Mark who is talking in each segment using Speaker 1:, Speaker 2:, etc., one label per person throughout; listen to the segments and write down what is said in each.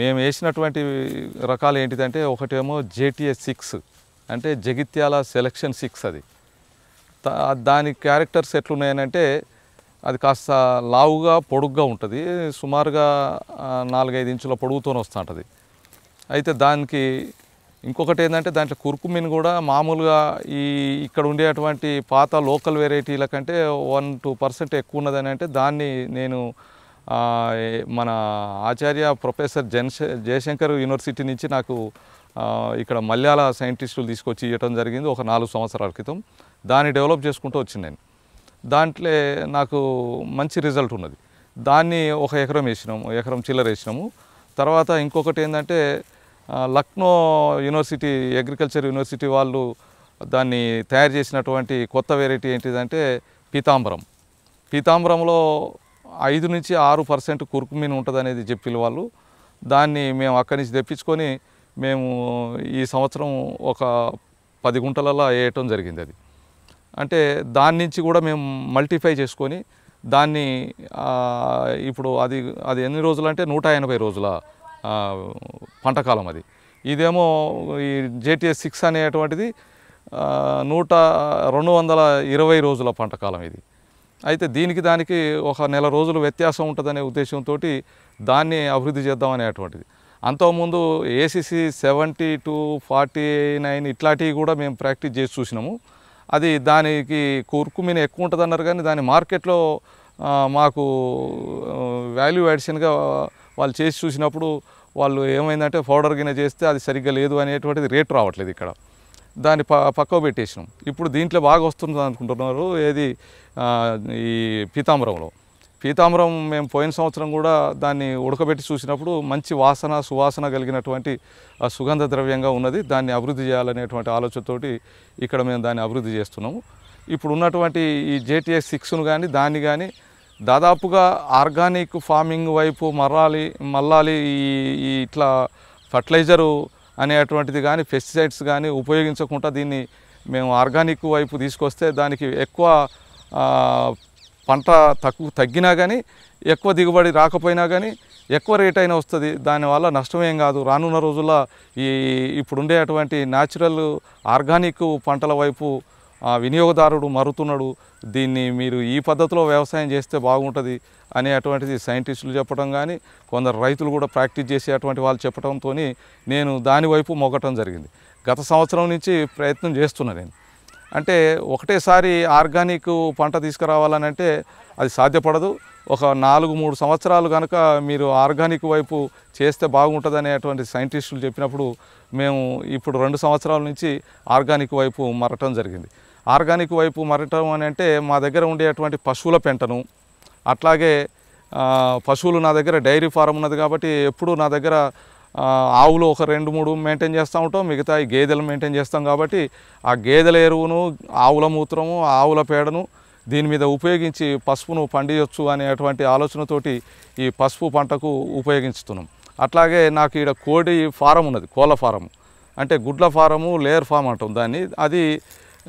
Speaker 1: మేము వేసినటువంటి రకాలు ఏంటిదంటే ఒకటేమో జేటీఎస్ సిక్స్ అంటే జగిత్యాల సెలక్షన్ సిక్స్ అది దాని క్యారెక్టర్స్ ఎట్లున్నాయనంటే అది కాస్త లావుగా పొడుగ్గా ఉంటుంది సుమారుగా నాలుగైదు ఇంచుల పొడుగుతోనే వస్తుంటుంది అయితే దానికి ఇంకొకటి ఏంటంటే దాంట్లో కుర్కుమిన్ కూడా మామూలుగా ఈ ఇక్కడ ఉండేటువంటి పాత లోకల్ వెరైటీల కంటే వన్ టూ పర్సెంట్ ఎక్కువ ఉన్నదని అంటే దాన్ని నేను మన ఆచార్య ప్రొఫెసర్ జన్ జయశంకర్ యూనివర్సిటీ నుంచి నాకు ఇక్కడ మలయాళ సైంటిస్టులు తీసుకొచ్చి ఇవ్వడం జరిగింది ఒక నాలుగు సంవత్సరాల క్రితం దాన్ని డెవలప్ చేసుకుంటూ వచ్చింది నేను దాంట్లో నాకు మంచి రిజల్ట్ ఉన్నది దాన్ని ఒక ఎకరం వేసినాము ఎకరం చిల్లర వేసినాము తర్వాత ఇంకొకటి ఏంటంటే లక్నో యూనివర్సిటీ అగ్రికల్చర్ యూనివర్సిటీ వాళ్ళు దాన్ని తయారు చేసినటువంటి కొత్త వెరైటీ ఏంటిదంటే పీతాంబరం పీతాంబరంలో ఐదు నుంచి ఆరు పర్సెంట్ మీన్ ఉంటుంది అనేది చెప్పిన వాళ్ళు దాన్ని మేము అక్కడి నుంచి తెప్పించుకొని మేము ఈ సంవత్సరం ఒక పది గుంటలలో వేయటం జరిగింది అది అంటే దాని నుంచి కూడా మేము మల్టిఫై చేసుకొని దాన్ని ఇప్పుడు అది అది ఎన్ని రోజులు అంటే నూట ఎనభై రోజుల పంటకాలం అది ఇదేమో ఈ జేటీఎస్ సిక్స్ అనేటువంటిది నూట రెండు వందల ఇరవై రోజుల పంటకాలం ఇది అయితే దీనికి దానికి ఒక నెల రోజులు వ్యత్యాసం ఉంటుందనే ఉద్దేశంతో దాన్ని అభివృద్ధి చేద్దాం అనేటువంటిది అంతకుముందు ACC seventy two forty nine ఇట్లాంటివి కూడా మేము ప్రాక్టీస్ చేసి చూసినాము అది దానికి కుర్కుమిన ఎక్కువ ఉంటుంది అన్నారు కానీ దాని మార్కెట్లో మాకు వాల్యూ యాడిషన్గా వాళ్ళు చేసి చూసినప్పుడు వాళ్ళు ఏమైందంటే పౌడర్ గిన్నె చేస్తే అది సరిగ్గా లేదు అనేటువంటిది రేటు రావట్లేదు ఇక్కడ దాన్ని ప పక్కకు పెట్టేసినాం ఇప్పుడు దీంట్లో బాగా వస్తుంది అనుకుంటున్నారు ఏది ఈ పీతాంబరంలో పీతాంబరం మేము పోయిన సంవత్సరం కూడా దాన్ని ఉడకబెట్టి చూసినప్పుడు మంచి వాసన సువాసన కలిగినటువంటి సుగంధ ద్రవ్యంగా ఉన్నది దాన్ని అభివృద్ధి చేయాలనేటువంటి ఆలోచనతోటి ఇక్కడ మేము దాన్ని అభివృద్ధి చేస్తున్నాము ఇప్పుడు ఉన్నటువంటి ఈ జేటీఎస్ సిక్స్ను కానీ దాన్ని కానీ దాదాపుగా ఆర్గానిక్ ఫార్మింగ్ వైపు మర్రాలి మల్లాలి ఈ ఇట్లా ఫర్టిలైజరు అనేటువంటిది కానీ పెస్టిసైడ్స్ కానీ ఉపయోగించకుండా దీన్ని మేము ఆర్గానిక్ వైపు తీసుకొస్తే దానికి ఎక్కువ పంట తక్కువ తగ్గినా కానీ ఎక్కువ దిగుబడి రాకపోయినా కానీ ఎక్కువ రేట్ అయినా వస్తుంది దానివల్ల నష్టమేం కాదు రానున్న రోజుల్లో ఈ ఇప్పుడుండేటువంటి న్యాచురల్ ఆర్గానిక్ పంటల వైపు వినియోగదారుడు మరుతున్నాడు దీన్ని మీరు ఈ పద్ధతిలో వ్యవసాయం చేస్తే బాగుంటుంది అనే అటువంటిది సైంటిస్టులు చెప్పడం కానీ కొందరు రైతులు కూడా ప్రాక్టీస్ చేసే అటువంటి వాళ్ళు చెప్పడంతో నేను దానివైపు మొగ్గటం జరిగింది గత సంవత్సరం నుంచి ప్రయత్నం చేస్తున్నా నేను అంటే ఒకటేసారి ఆర్గానిక్ పంట తీసుకురావాలనంటే అది సాధ్యపడదు ఒక నాలుగు మూడు సంవత్సరాలు కనుక మీరు ఆర్గానిక్ వైపు చేస్తే బాగుంటుంది అనేటువంటి సైంటిస్టులు చెప్పినప్పుడు మేము ఇప్పుడు రెండు సంవత్సరాల నుంచి ఆర్గానిక్ వైపు మరటం జరిగింది ఆర్గానిక్ వైపు మరటం అని అంటే మా దగ్గర ఉండేటువంటి పశువుల పెంటను అట్లాగే పశువులు నా దగ్గర డైరీ ఫారం ఉన్నది కాబట్టి ఎప్పుడు నా దగ్గర ఆవులు ఒక రెండు మూడు మెయింటైన్ చేస్తూ ఉంటాం మిగతా ఈ గేదెలు మెయింటైన్ చేస్తాం కాబట్టి ఆ గేదెల ఎరువును ఆవుల మూత్రము ఆవుల పేడను దీని మీద ఉపయోగించి పసుపును పండియొచ్చు అనేటువంటి ఆలోచనతోటి ఈ పసుపు పంటకు ఉపయోగించుతున్నాం అట్లాగే నాకు ఇక్కడ కోడి ఫారం ఉన్నది కోళ్ళ ఫారం అంటే గుడ్ల ఫారము లేయర్ ఫామ్ అంటాం దాన్ని అది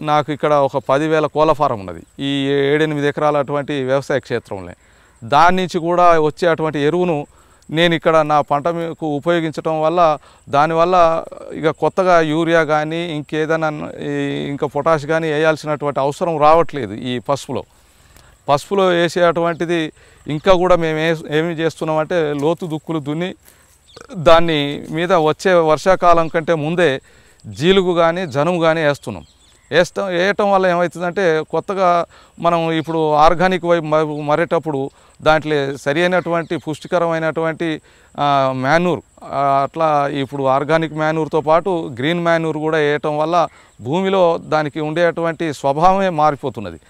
Speaker 1: నాకు ఇక్కడ ఒక పదివేల కోళ్ళ ఫారం ఉన్నది ఈ ఏడెనిమిది ఎకరాల అటువంటి వ్యవసాయ క్షేత్రంలో దాని నుంచి కూడా వచ్చే అటువంటి ఎరువును నేను ఇక్కడ నా పంటకు ఉపయోగించడం వల్ల దానివల్ల ఇక కొత్తగా యూరియా కానీ ఇంకేదైనా ఇంకా పొటాష్ కానీ వేయాల్సినటువంటి అవసరం రావట్లేదు ఈ పసుపులో పసుపులో వేసేటువంటిది ఇంకా కూడా మేము ఏమి చేస్తున్నామంటే లోతు దుక్కులు దున్ని దాన్ని మీద వచ్చే వర్షాకాలం కంటే ముందే జీలుగు కానీ జనుము కానీ వేస్తున్నాం వేస్తాం వేయటం వల్ల ఏమవుతుందంటే కొత్తగా మనం ఇప్పుడు ఆర్గానిక్ వైపు మరేటప్పుడు దాంట్లో సరి అయినటువంటి పుష్టికరమైనటువంటి మ్యాన్యూర్ అట్లా ఇప్పుడు ఆర్గానిక్ మ్యాన్యూర్తో పాటు గ్రీన్ మ్యాన్యూర్ కూడా వేయటం వల్ల భూమిలో దానికి ఉండేటువంటి స్వభావమే మారిపోతున్నది